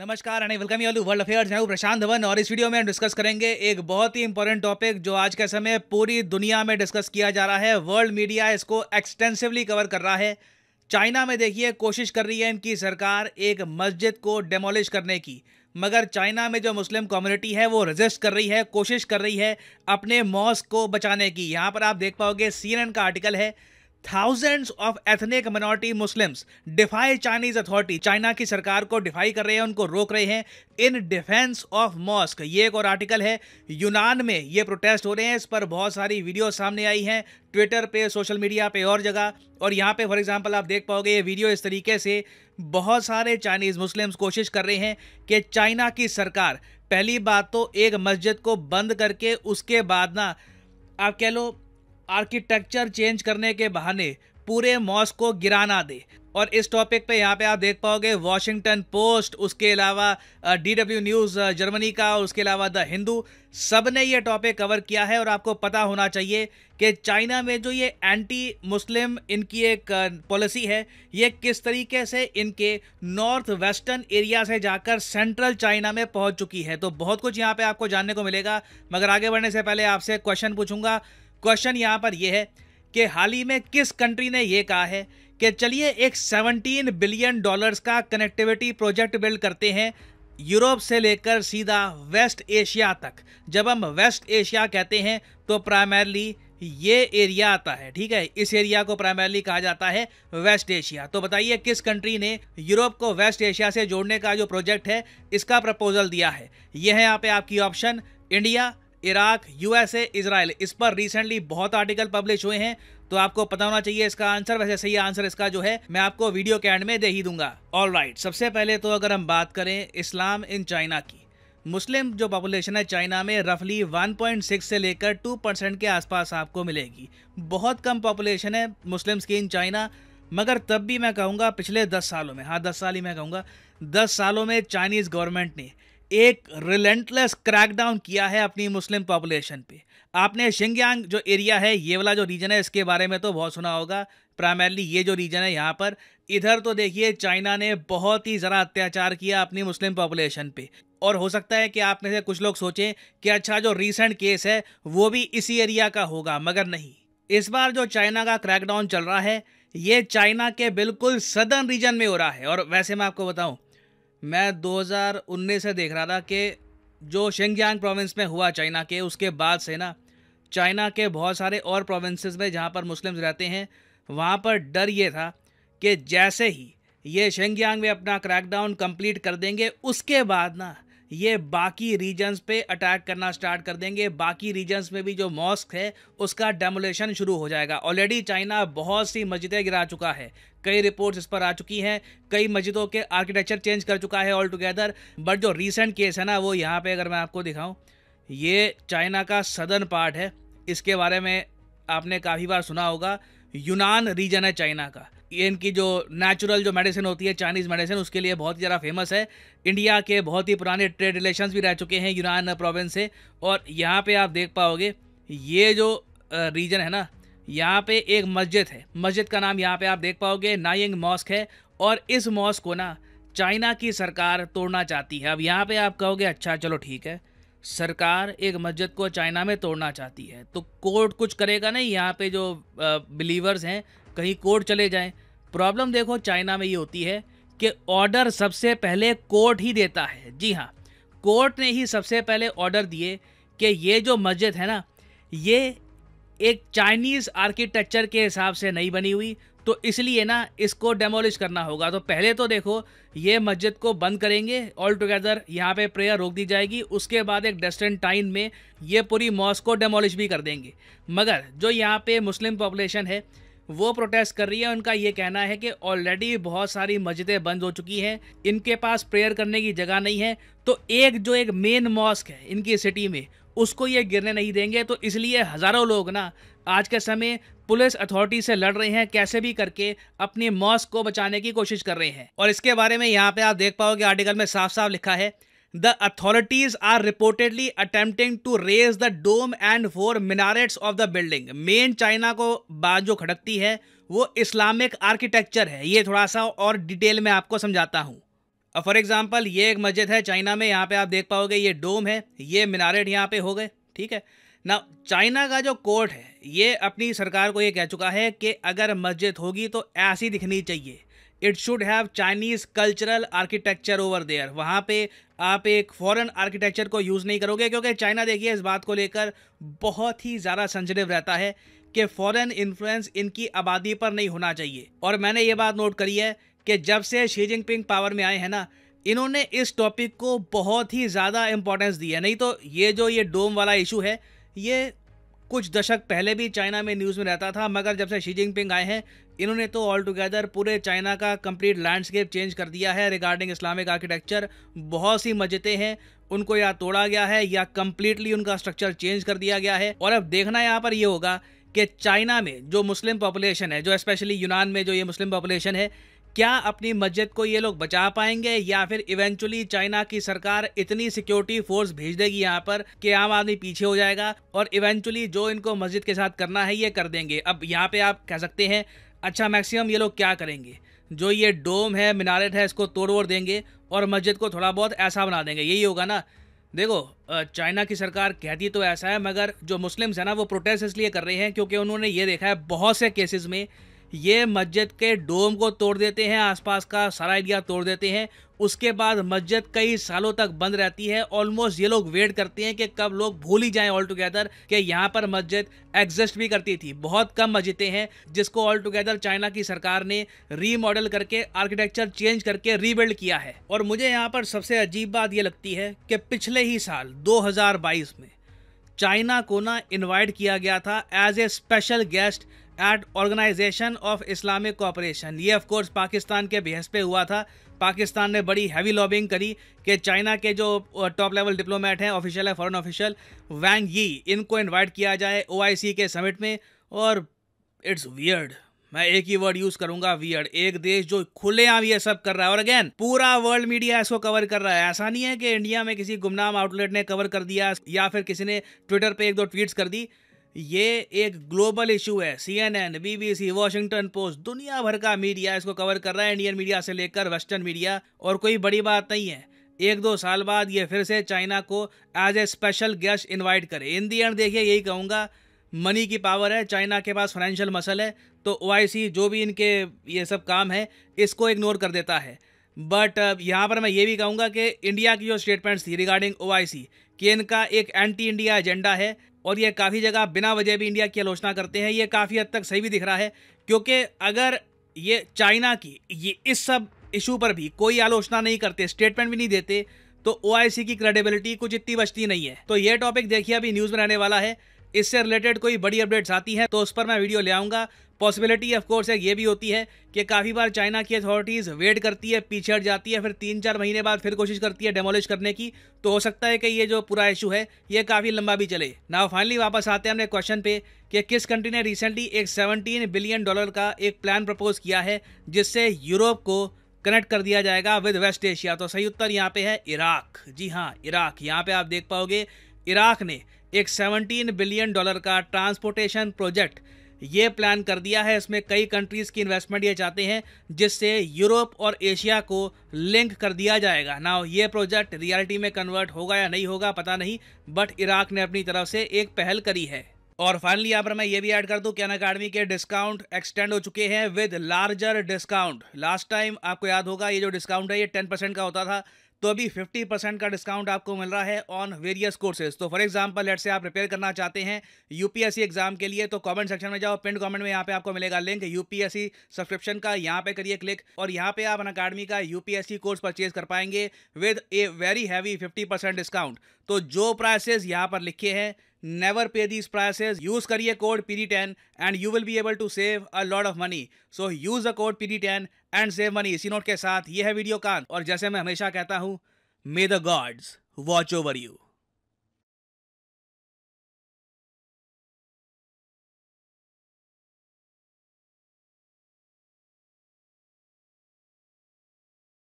नमस्कार and welcome you world affairs मैं प्रशांत धवन और इस वीडियो में हम डिस्कस करेंगे एक बहुत ही इंपॉर्टेंट टॉपिक जो आज के समय पूरी दुनिया में डिस्कस किया जा रहा है वर्ल्ड मीडिया इसको एक्सटेंसिवली कवर कर रहा है चाइना में देखिए कोशिश कर रही है इनकी सरकार एक मस्जिद को डेमोलिश करने की मगर चाइना में जो मुस्लिम कम्युनिटी है वो रजिस्ट कर रही है कोशिश कर रही है अपने मॉस्क को बचाने की यहाँ पर आप देख पाओगे सी का आर्टिकल है thousands of ethnic minority Muslims defy Chinese authority China की सरकार को डिफाई कर रहे हैं उनको रोक रहे हैं इन डिफेंस ऑफ मॉस्क ये एक और आर्टिकल है यूनान में ये प्रोटेस्ट हो रहे हैं इस पर बहुत सारी वीडियो सामने आई हैं ट्विटर पे सोशल मीडिया पे और जगह और यहाँ पे फॉर एग्जांपल आप देख पाओगे ये वीडियो इस तरीके से बहुत सारे चाइनीज़ मुस्लिम्स कोशिश कर रहे हैं कि चाइना की सरकार पहली बात तो एक मस्जिद को बंद करके उसके बाद ना आप कह लो आर्किटेक्चर चेंज करने के बहाने पूरे मॉस को गिराना दे और इस टॉपिक पे यहाँ पे आप देख पाओगे वॉशिंगटन पोस्ट उसके अलावा डी डब्ल्यू न्यूज़ जर्मनी का और उसके अलावा द हिंदू सब ने ये टॉपिक कवर किया है और आपको पता होना चाहिए कि चाइना में जो ये एंटी मुस्लिम इनकी एक पॉलिसी है ये किस तरीके से इनके नॉर्थ वेस्टर्न एरिया से जाकर सेंट्रल चाइना में पहुंच चुकी है तो बहुत कुछ यहाँ पे आपको जानने को मिलेगा मगर आगे बढ़ने से पहले आपसे क्वेश्चन पूछूंगा क्वेश्चन यहाँ पर यह है कि हाल ही में किस कंट्री ने यह कहा है कि चलिए एक 17 बिलियन डॉलर्स का कनेक्टिविटी प्रोजेक्ट बिल्ड करते हैं यूरोप से लेकर सीधा वेस्ट एशिया तक जब हम वेस्ट एशिया कहते हैं तो प्राइमरली ये एरिया आता है ठीक है इस एरिया को प्राइमरली कहा जाता है वेस्ट एशिया तो बताइए किस कंट्री ने यूरोप को वेस्ट एशिया से जोड़ने का जो प्रोजेक्ट है इसका प्रपोजल दिया है यह है यहाँ पे आपकी option India Iraq USA Israel इस पर रिसेंटली बहुत आर्टिकल पब्लिश हुए हैं तो आपको पता होना चाहिए इसका आंसर वैसे सही आंसर इसका जो है मैं आपको वीडियो के एंड में दे ही दूंगा ऑल राइट right, सबसे पहले तो अगर हम बात करें इस्लाम इन चाइना की मुस्लिम जो पॉपुलेशन है चाइना में रफली 1.6 से लेकर 2 परसेंट के आसपास आपको मिलेगी बहुत कम पॉपुलेशन है मुस्लिम्स की इन चाइना मगर तब भी मैं कहूँगा पिछले 10 सालों में हाँ 10 साल ही मैं कहूँगा 10 सालों में चाइनीज़ गवर्नमेंट ने एक रिलेंटलेस क्रैकडाउन किया है अपनी मुस्लिम पॉपुलेशन पे आपने शिंगयांग जो एरिया है ये वाला जो रीजन है इसके बारे में तो बहुत सुना होगा प्राइमरली ये जो रीजन है यहाँ पर इधर तो देखिए चाइना ने बहुत ही ज़रा अत्याचार किया अपनी मुस्लिम पॉपुलेशन पे और हो सकता है कि आप में से कुछ लोग सोचें कि अच्छा जो रिसेंट केस है वो भी इसी एरिया का होगा मगर नहीं इस बार जो चाइना का क्रैकडाउन चल रहा है ये चाइना के बिल्कुल सदर्न रीजन में हो रहा है और वैसे मैं आपको बताऊं मैं 2019 से देख रहा था कि जो शेंगयांग प्रोविंस में हुआ चाइना के उसके बाद से ना चाइना के बहुत सारे और प्रोविंसेस में जहाँ पर मुस्लिम्स रहते हैं वहाँ पर डर ये था कि जैसे ही ये शेंगयांग में अपना क्रैकडाउन कंप्लीट कर देंगे उसके बाद ना ये बाकी रीजन्स पे अटैक करना स्टार्ट कर देंगे बाकी रीजन्स में भी जो मॉस्क है उसका डेमोलेशन शुरू हो जाएगा ऑलरेडी चाइना बहुत सी मस्जिदें गिरा चुका है कई रिपोर्ट्स इस पर आ चुकी हैं कई मस्जिदों के आर्किटेक्चर चेंज कर चुका है ऑल टुगेदर बट जो रिसेंट केस है ना वो यहाँ पर अगर मैं आपको दिखाऊँ ये चाइना का सदर्न पार्ट है इसके बारे में आपने काफ़ी बार सुना होगा यूनान रीजन है चाइना का ये इनकी जो नेचुरल जो मेडिसिन होती है चाइनीज़ मेडिसिन उसके लिए बहुत ही ज़्यादा फेमस है इंडिया के बहुत ही पुराने ट्रेड रिलेशंस भी रह चुके हैं यूनान प्रोविंस से और यहाँ पे आप देख पाओगे ये जो रीजन है ना यहाँ पे एक मस्जिद है मस्जिद का नाम यहाँ पे आप देख पाओगे नाइंग मॉस्क है और इस मॉस्क को ना चाइना की सरकार तोड़ना चाहती है अब यहाँ पर आप कहोगे अच्छा चलो ठीक है सरकार एक मस्जिद को चाइना में तोड़ना चाहती है तो कोर्ट कुछ करेगा नहीं यहाँ पे जो बिलीवर्स हैं कहीं कोर्ट चले जाएं प्रॉब्लम देखो चाइना में ये होती है कि ऑर्डर सबसे पहले कोर्ट ही देता है जी हाँ कोर्ट ने ही सबसे पहले ऑर्डर दिए कि ये जो मस्जिद है ना ये एक चाइनीज़ आर्किटेक्चर के हिसाब से नहीं बनी हुई तो इसलिए ना इसको डेमोलिश करना होगा तो पहले तो देखो ये मस्जिद को बंद करेंगे ऑल टुगेदर यहाँ पे प्रेयर रोक दी जाएगी उसके बाद एक टाइम में ये पूरी मॉस्क को डेमोलिश भी कर देंगे मगर जो यहाँ पे मुस्लिम पॉपुलेशन है वो प्रोटेस्ट कर रही है उनका ये कहना है कि ऑलरेडी बहुत सारी मस्जिदें बंद हो चुकी हैं इनके पास प्रेयर करने की जगह नहीं है तो एक जो एक मेन मॉस्क है इनकी सिटी में उसको ये गिरने नहीं देंगे तो इसलिए हज़ारों लोग ना आज के समय पुलिस अथॉरिटी से लड़ रहे हैं कैसे भी करके अपने मॉस्क को बचाने की कोशिश कर रहे हैं और इसके बारे में यहाँ पे आप देख पाओगे आर्टिकल में साफ साफ लिखा है the authorities are reportedly attempting to raise the dome and four minarets of the building main China को बात जो खड़कती है वो इस्लामिक आर्किटेक्चर है ये थोड़ा सा और डिटेल में आपको समझाता हूँ फॉर एग्जाम्पल ये एक मस्जिद है चाइना में यहाँ पे आप देख पाओगे ये डोम है ये मिनारेट यहाँ पे हो गए ठीक है ना चाइना का जो कोर्ट है ये अपनी सरकार को ये कह चुका है कि अगर मस्जिद होगी तो ऐसी दिखनी चाहिए it should have Chinese cultural architecture over there वहाँ पे आप एक फॉरेन आर्किटेक्चर को यूज़ नहीं करोगे क्योंकि चाइना देखिए इस बात को लेकर बहुत ही ज़्यादा सेंसिटिव रहता है कि फॉरेन इन्फ्लुएंस इनकी आबादी पर नहीं होना चाहिए और मैंने ये बात नोट करी है कि जब से शी जिनपिंग पावर में आए हैं ना इन्होंने इस टॉपिक को बहुत ही ज़्यादा इम्पोर्टेंस दी है नहीं तो ये जो ये डोम वाला इशू है ये कुछ दशक पहले भी चाइना में न्यूज़ में रहता था मगर जब से शी जिनपिंग आए हैं इन्होंने तो ऑल टुगेदर पूरे चाइना का कंप्लीट लैंडस्केप चेंज कर दिया है रिगार्डिंग इस्लामिक आर्किटेक्चर बहुत सी मजतें हैं उनको या तोड़ा गया है या कम्प्लीटली उनका स्ट्रक्चर चेंज कर दिया गया है और अब देखना यहाँ पर ये होगा कि चाइना में जो मुस्लिम पॉपुलेशन है जो स्पेशली यूनान में जो ये मुस्लिम पॉपुलेशन है क्या अपनी मस्जिद को ये लोग बचा पाएंगे या फिर इवेंचुअली चाइना की सरकार इतनी सिक्योरिटी फोर्स भेज देगी यहाँ पर कि आम आदमी पीछे हो जाएगा और इवेंचुअली जो इनको मस्जिद के साथ करना है ये कर देंगे अब यहाँ पे आप कह सकते हैं अच्छा मैक्सिमम ये लोग क्या करेंगे जो ये डोम है मिनारेट है इसको तोड़ वोड़ देंगे और मस्जिद को थोड़ा बहुत ऐसा बना देंगे यही होगा ना देखो चाइना की सरकार कहती तो ऐसा है मगर जो मुस्लिम्स हैं ना वो प्रोटेस्ट इसलिए कर रहे हैं क्योंकि उन्होंने ये देखा है बहुत से केसेस में ये मस्जिद के डोम को तोड़ देते हैं आसपास का सारा एरिया तोड़ देते हैं उसके बाद मस्जिद कई सालों तक बंद रहती है ऑलमोस्ट ये लोग वेट करते हैं कि कब लोग भूल ही जाएं ऑल टुगेदर कि यहाँ पर मस्जिद एग्जिस्ट भी करती थी बहुत कम मस्जिदें हैं जिसको ऑल टुगेदर चाइना की सरकार ने रीमॉडल करके आर्किटेक्चर चेंज करके रीबिल्ड किया है और मुझे यहाँ पर सबसे अजीब बात ये लगती है कि पिछले ही साल दो में चाइना को ना इन्वाइट किया गया था as a special guest at organization of Islamic cooperation ये ऑफकोर्स पाकिस्तान के बेहस पे हुआ था पाकिस्तान ने बड़ी हैवी लॉबिंग करी कि चाइना के जो टॉप लेवल डिप्लोमेट हैं ऑफिशियल है फॉरेन ऑफिशियल वैंग यी इनको इनवाइट किया जाए ओ के समिट में और इट्स वियर्ड मैं एक ही वर्ड यूज करूंगा वियर्ड एक देश जो खुलेआम ये सब कर रहा है और अगेन पूरा वर्ल्ड मीडिया इसको कवर कर रहा है ऐसा नहीं है कि इंडिया में किसी गुमनाम आउटलेट ने कवर कर दिया या फिर किसी ने ट्विटर पे एक दो ट्वीट्स कर दी ये एक ग्लोबल इशू है सीएनएन, बीबीसी वॉशिंगटन पोस्ट दुनिया भर का मीडिया इसको कवर कर रहा है इंडियन मीडिया से लेकर वेस्टर्न मीडिया और कोई बड़ी बात नहीं है एक दो साल बाद ये फिर से चाइना को as a special guest invite करे इन दी एंड देखिए यही कहूँगा मनी की पावर है चाइना के पास फाइनेंशियल मसल है तो ओ जो भी इनके ये सब काम है इसको इग्नोर कर देता है बट यहाँ पर मैं ये भी कहूँगा कि इंडिया की जो स्टेटमेंट्स थी रिगार्डिंग ओ कि इनका एक एंटी इंडिया एजेंडा है और ये काफ़ी जगह बिना वजह भी इंडिया की आलोचना करते हैं ये काफ़ी हद तक सही भी दिख रहा है क्योंकि अगर ये चाइना की ये इस सब इशू पर भी कोई आलोचना नहीं करते स्टेटमेंट भी नहीं देते तो ओ की क्रेडिबिलिटी कुछ इतनी बचती नहीं है तो ये टॉपिक देखिए अभी न्यूज़ में रहने वाला है इससे रिलेटेड कोई बड़ी अपडेट्स आती हैं तो उस पर मैं वीडियो ले आऊँगा पॉसिबिलिटी ऑफ कोर्स है ये भी होती है कि काफ़ी बार चाइना की अथॉरिटीज़ वेट करती है पीछे हट जाती है फिर तीन चार महीने बाद फिर कोशिश करती है डेमोलिश करने की तो हो सकता है कि ये जो पूरा इशू है ये काफ़ी लंबा भी चले ना फाइनली वापस आते हैं हमने क्वेश्चन पे कि किस कंट्री ने रिसेंटली एक 17 बिलियन डॉलर का एक प्लान प्रपोज किया है जिससे यूरोप को कनेक्ट कर दिया जाएगा विद वेस्ट एशिया तो सही उत्तर यहाँ पर है इराक जी हाँ इराक यहाँ पर आप देख पाओगे इराक ने एक सेवनटीन बिलियन डॉलर का ट्रांसपोर्टेशन प्रोजेक्ट ये प्लान कर दिया है इसमें कई कंट्रीज़ की इन्वेस्टमेंट ये चाहते हैं जिससे यूरोप और एशिया को लिंक कर दिया जाएगा ना ये प्रोजेक्ट रियलिटी में कन्वर्ट होगा या नहीं होगा पता नहीं बट इराक ने अपनी तरफ से एक पहल करी है और फाइनली यहाँ पर मैं ये भी ऐड कर दूँ कि अन अकाडमी के डिस्काउंट एक्सटेंड हो चुके हैं with larger discount last time आपको याद होगा ये जो डिस्काउंट है ये टेन परसेंट का होता था तो अभी 50 परसेंट का डिस्काउंट आपको मिल रहा है ऑन वेरियस कोर्सेज तो फॉर एग्जांपल लेट से आप प्रिपेयर करना चाहते हैं यूपीएससी एग्जाम के लिए तो कमेंट सेक्शन में जाओ पिंड कमेंट में यहाँ पे आपको मिलेगा लिंक यूपीएससी सब्सक्रिप्शन का यहाँ पे करिए क्लिक और यहाँ पे आप अन अकाडमी का यूपीएससी कोर्स परचेज कर पाएंगे with a very heavy fifty discount तो जो प्राइसेज यहाँ पर लिखे हैं never pay these prices use करिए code P D ten and you will be able to save a lot of money so use a code P D ten and save money इसी note के साथ ये है video कान और जैसे मैं हमेशा कहता हूं may the gods watch over you